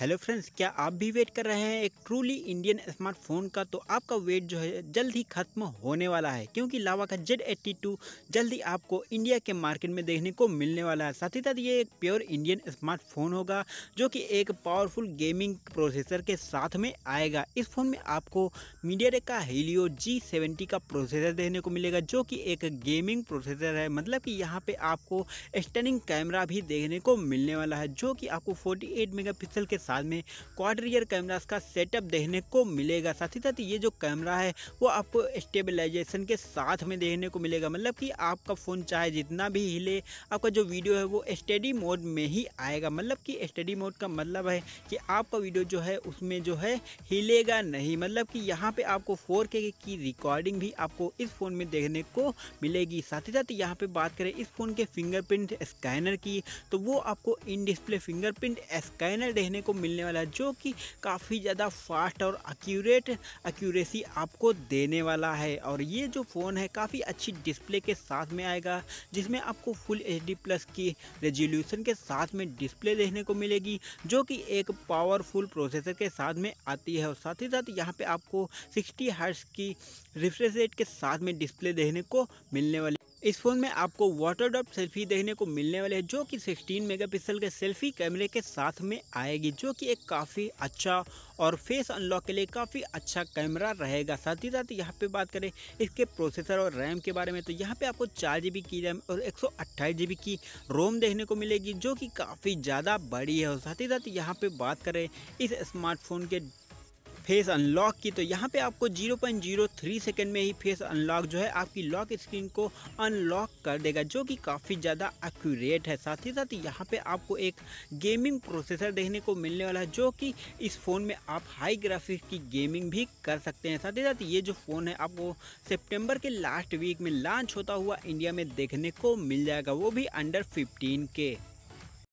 hello friends क्या आप भी वेट कर रहे हैं एक ट्रूली इंडियन स्मार्टफोन का तो आपका वेट जो है जल्द ही खत्म होने वाला है क्योंकि लावा का जेड एट्टी टू जल्द ही आपको इंडिया के मार्केट में देखने को मिलने वाला है साथ ही साथ ये एक प्योर इंडियन स्मार्टफोन होगा जो कि एक पावरफुल गेमिंग प्रोसेसर के साथ में आएगा इस फ़ोन में आपको मीडिया का हीलियो जी सेवेंटी का प्रोसेसर देखने को मिलेगा जो कि एक गेमिंग प्रोसेसर है मतलब कि यहाँ पर आपको स्टनिंग कैमरा भी देखने को मिलने वाला है जो कि आपको फोर्टी एट मेगा के साथ में क्वाड रियर कैमरास का सेटअप देखने को मिलेगा साथ ही साथ ये जो कैमरा है वो आपको स्टेबलाइजेशन के साथ में देखने को मिलेगा मतलब कि आपका फ़ोन चाहे जितना भी हिले आपका जो वीडियो है वो स्टडी मोड में ही आएगा मतलब कि स्टडी मोड का मतलब है कि आपका वीडियो जो है उसमें जो है हिलेगा नहीं मतलब कि यहाँ पे आपको के की रिकॉर्डिंग भी आपको इस फ़ोन में देखने को मिलेगी साथ ही साथ यहाँ पे बात करें इस फ़ोन के फिंगरप्रिंट स्कैनर की तो वो आपको इन डिस्प्ले फिंगरप्रिंट स्कैनर देखने को मिलने वाला है जो कि काफ़ी ज़्यादा फास्ट और एक्यूरेट एक्यूरेसी आपको देने वाला है और ये जो फ़ोन है काफ़ी अच्छी डिस्प्ले के साथ में आएगा जिसमें आपको फुल एच प्लस की रेजोल्यूशन के साथ में डिस्प्ले देखने को मिलेगी जो कि एक पावरफुल प्रोसेसर के साथ में आती है और साथ ही साथ यहाँ पे आपको सिक्सटी हर्ट्स की रिफ्रेश रेट के साथ में डिस्प्ले देखने को मिलने वाली इस फ़ोन में आपको वाटर ड्रॉप सेल्फी देखने को मिलने वाले है जो कि 16 मेगापिक्सल के सेल्फी कैमरे के साथ में आएगी जो कि एक काफ़ी अच्छा और फेस अनलॉक के लिए काफ़ी अच्छा कैमरा रहेगा साथ ही साथ यहाँ पे बात करें इसके प्रोसेसर और रैम के बारे में तो यहाँ पे आपको चार जी की रैम और एक सौ की रोम देखने को मिलेगी जो कि काफ़ी ज़्यादा बड़ी है और साथ ही साथ यहाँ पर बात करें इस स्मार्टफोन के फेस अनलॉक की तो यहाँ पे आपको 0.03 सेकेंड में ही फेस अनलॉक जो है आपकी लॉक स्क्रीन को अनलॉक कर देगा जो कि काफ़ी ज़्यादा एक्यूरेट है साथ ही साथ यहाँ पे आपको एक गेमिंग प्रोसेसर देखने को मिलने वाला है जो कि इस फ़ोन में आप हाई ग्राफिक की गेमिंग भी कर सकते हैं साथ ही साथ ये जो फ़ोन है आपको सेप्टेम्बर के लास्ट वीक में लॉन्च होता हुआ इंडिया में देखने को मिल जाएगा वो भी अंडर फिफ्टीन के